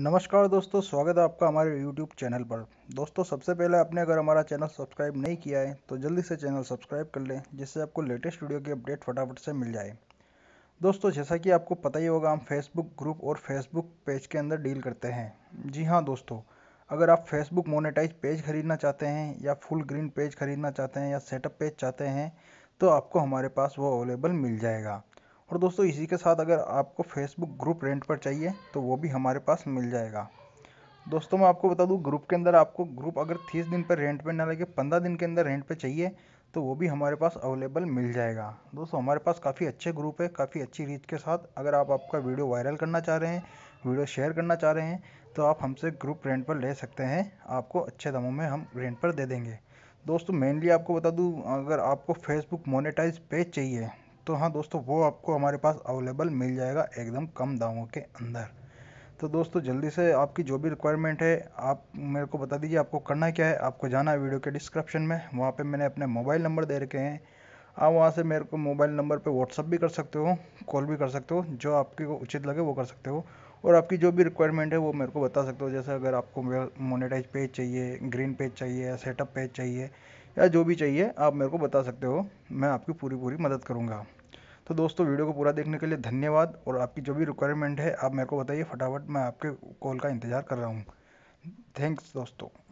नमस्कार दोस्तों स्वागत है आपका हमारे YouTube चैनल पर दोस्तों सबसे पहले आपने अगर हमारा चैनल सब्सक्राइब नहीं किया है तो जल्दी से चैनल सब्सक्राइब कर लें जिससे आपको लेटेस्ट वीडियो की अपडेट फटाफट से मिल जाए दोस्तों जैसा कि आपको पता ही होगा हम फेसबुक ग्रुप और फेसबुक पेज के अंदर डील करते हैं जी हाँ दोस्तों अगर आप फेसबुक मोनेटाइज पेज खरीदना चाहते हैं या फुल ग्रीन पेज खरीदना चाहते हैं या सेटअप पेज चाहते हैं तो आपको हमारे पास वो अवेलेबल मिल जाएगा और दोस्तों इसी के साथ अगर आपको फेसबुक ग्रुप रेंट पर चाहिए तो वो भी हमारे पास मिल जाएगा दोस्तों मैं आपको बता दूँ ग्रुप के अंदर आपको ग्रुप अगर तीस दिन पर रेंट पर ना लगे पंद्रह दिन के अंदर रेंट पर चाहिए तो वो भी हमारे पास अवेलेबल मिल जाएगा दोस्तों हमारे पास काफ़ी अच्छे ग्रुप है काफ़ी अच्छी रीच के साथ अगर आप आपका वीडियो वायरल करना चाह रहे हैं वीडियो शेयर करना चाह रहे हैं तो आप हमसे ग्रुप रेंट पर ले सकते हैं आपको अच्छे दामों में हम रेंट पर दे देंगे दोस्तों मेनली आपको बता दूँ अगर आपको फेसबुक मोनेटाइज पेज चाहिए तो हाँ दोस्तों वो आपको हमारे पास अवेलेबल मिल जाएगा एकदम कम दामों के अंदर तो दोस्तों जल्दी से आपकी जो भी रिक्वायरमेंट है आप मेरे को बता दीजिए आपको करना क्या है आपको जाना है वीडियो के डिस्क्रिप्शन में वहाँ पे मैंने अपने मोबाइल नंबर दे रखे हैं आप वहाँ से मेरे को मोबाइल नंबर पे व्हाट्सअप भी कर सकते हो कॉल भी कर सकते हो जो आपके को उचित लगे वो कर सकते हो और आपकी जो भी रिक्वायरमेंट है वो मेरे को बता सकते हो जैसे अगर आपको मोनेटाइज पेज चाहिए ग्रीन पेज चाहिए या सेटअप पेज चाहिए या जो भी चाहिए आप मेरे को बता सकते हो मैं आपकी पूरी पूरी मदद करूँगा तो दोस्तों वीडियो को पूरा देखने के लिए धन्यवाद और आपकी जो भी रिक्वायरमेंट है आप मेरे को बताइए फटाफट मैं आपके कॉल का इंतज़ार कर रहा हूँ थैंक्स दोस्तों